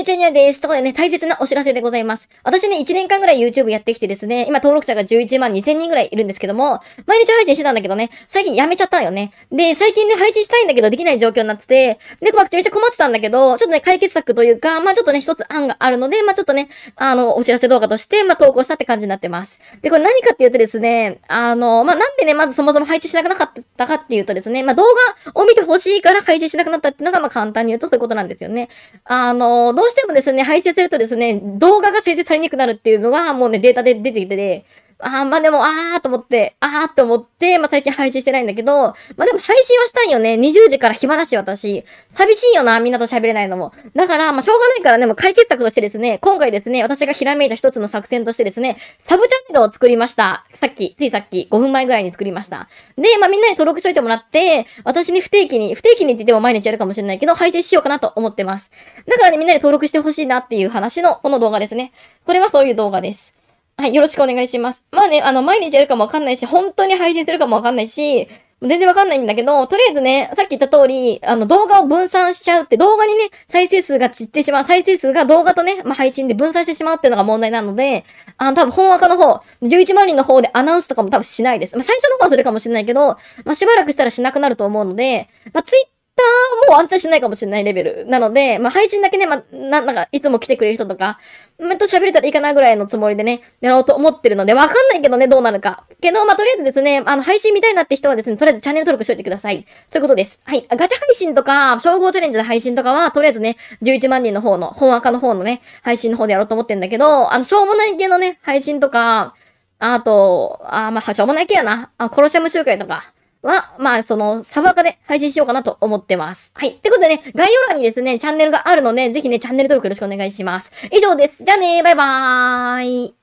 めちゃにゃです。とこでね、大切なお知らせでございます。私ね、1年間ぐらい YouTube やってきてですね、今登録者が11万2000人ぐらいいるんですけども、毎日配信してたんだけどね、最近やめちゃったんよね。で、最近ね、配信したいんだけどできない状況になってて、で、まあ、めっちゃ困ってたんだけど、ちょっとね、解決策というか、まあちょっとね、一つ案があるので、まあちょっとね、あの、お知らせ動画として、まあ投稿したって感じになってます。で、これ何かって言うとですね、あの、まあなんでね、まずそもそも配置しなくなかったかっていうとですね、まあ動画を見てほしいから配置しなくなったっていうのが、まあ簡単に言うとそういうことなんですよね。あの、どうしてもですね、配信するとですね、動画が生成されにくくなるっていうのが、もうね、データで出てきてて、あー、まあでも、あーと思って、あーと思って、まあ最近配信してないんだけど、まあでも配信はしたいよね。20時から暇だし、私。寂しいよな、みんなと喋れないのも。だから、まあしょうがないからね、もう解決策としてですね、今回ですね、私がひらめいた一つの作戦としてですね、サブチャンネルを作りました。さっき、ついさっき、5分前ぐらいに作りました。で、まあみんなに登録しといてもらって、私に不定期に、不定期にって言っても毎日やるかもしれないけど、配信しようかなと思ってます。だからね、みんなに登録してほしいなっていう話の、この動画ですね。これはそういう動画です。はい、よろしくお願いします。まあね、あの、毎日やるかもわかんないし、本当に配信するかもわかんないし、全然わかんないんだけど、とりあえずね、さっき言った通り、あの、動画を分散しちゃうって、動画にね、再生数が散ってしまう、再生数が動画とね、まあ、配信で分散してしまうっていうのが問題なので、あの、多分、本若の方、11万人の方でアナウンスとかも多分しないです。まあ、最初の方はするかもしれないけど、まあ、しばらくしたらしなくなると思うので、まあ、ツイほうワンチャンしないかもしれないレベルなので、まあ、配信だけね、まあ、な、なんか、いつも来てくれる人とか、めっと喋れたらいいかなぐらいのつもりでね、やろうと思ってるので、わかんないけどね、どうなるか。けど、まあ、とりあえずですね、あの、配信見たいなって人はですね、とりあえずチャンネル登録しといてください。そういうことです。はい。ガチャ配信とか、称号チャレンジの配信とかは、とりあえずね、11万人の方の、本赤の方のね、配信の方でやろうと思ってんだけど、あの、しょうもない系のね、配信とか、あと、あ、まあ、しょうもない系やな。あ、コロシアム集会とか。は、まあ、その、サバーで配信しようかなと思ってます。はい。ってことでね、概要欄にですね、チャンネルがあるので、ぜひね、チャンネル登録よろしくお願いします。以上です。じゃあねバイバーイ。